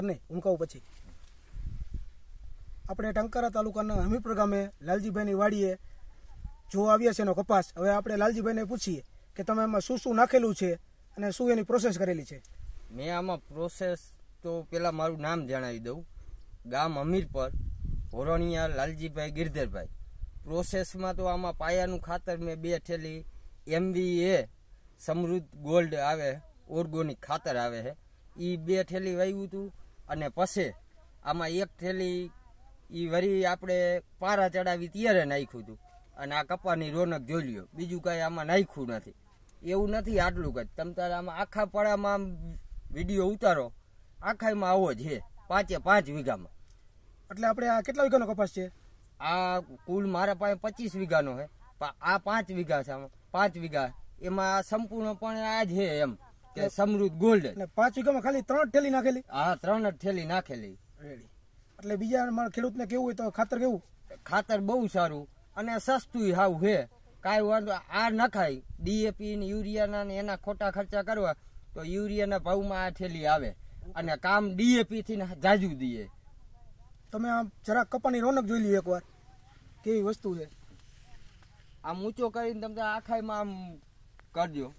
ટંકરને હું પછી આપણે ટંકારા તાલુકાના હમીરપુર ગામે લાલજીભાઈની વાડીએ જો આવ્યા છે એનો કપાસ હવે આપણે લાલજીભાઈને પૂછીએ કે તમે એમાં શું શું નાખેલું છે અને શું એની પ્રોસેસ કરેલી છે મેં આમાં પ્રોસેસ તો પહેલાં મારું નામ જણાવી દઉં ગામ હમીરપર હોરણિયા લાલજીભાઈ ગિરધરભાઈ પ્રોસેસમાં તો આમાં પાયાનું ખાતર મેં બે ઠેલી એમવી એ સમૃદ્ધ ગોલ્ડ આવે ઓર્ગોનિક ખાતર આવે છે એ બે ઠેલી વાવ્યું હતું અને પછી આમાં એક થેલી એ વરી આપણે પારા ચડાવી ત્યારે નાખ્યું હતું અને આ કપાની રોનક જોઈ લ્યો બીજું કાંઈ આમાં નાખ્યું નથી એવું નથી આટલું કંઈ તમ તારે આમાં આખા પાડામાં વિડીયો ઉતારો આખામાં આવો જ છે પાંચે પાંચ વીઘામાં એટલે આપણે આ કેટલા વીઘાનો કપાસ છે આ કુલ મારા પાસે પચીસ વીઘાનો છે આ પાંચ વીઘા છે પાંચ વીઘા એમાં સંપૂર્ણપણે આ છે એમ કે સમૃદ્ધ ગોલ્ડ એટલે પાંચ વીઘામાં ખાલી ત્રણ ઠેલી નાખેલી હા ત્રણ જ ઠેલી નાખેલી રેડી એટલે બીજા મારા ખેડૂતને કેવું હોય તો ખાતર કેવું ખાતર બહુ સારું અને સસ્તું હાવ હે કાંઈ વાંધો આ નખાય ડીએપી ને યુરિયાના ને એના ખોટા ખર્ચા કરવા તો યુરિયાના ભાવમાં આ ઠેલી આવે અને કામ ડીએપી થી જાજુ દઈએ તમે આમ જરા કપાની રોનક જોઈ લીધી એકવાર કેવી વસ્તુ છે આમ ઊંચો કરીને તમે આખાઈમાં આમ કરજો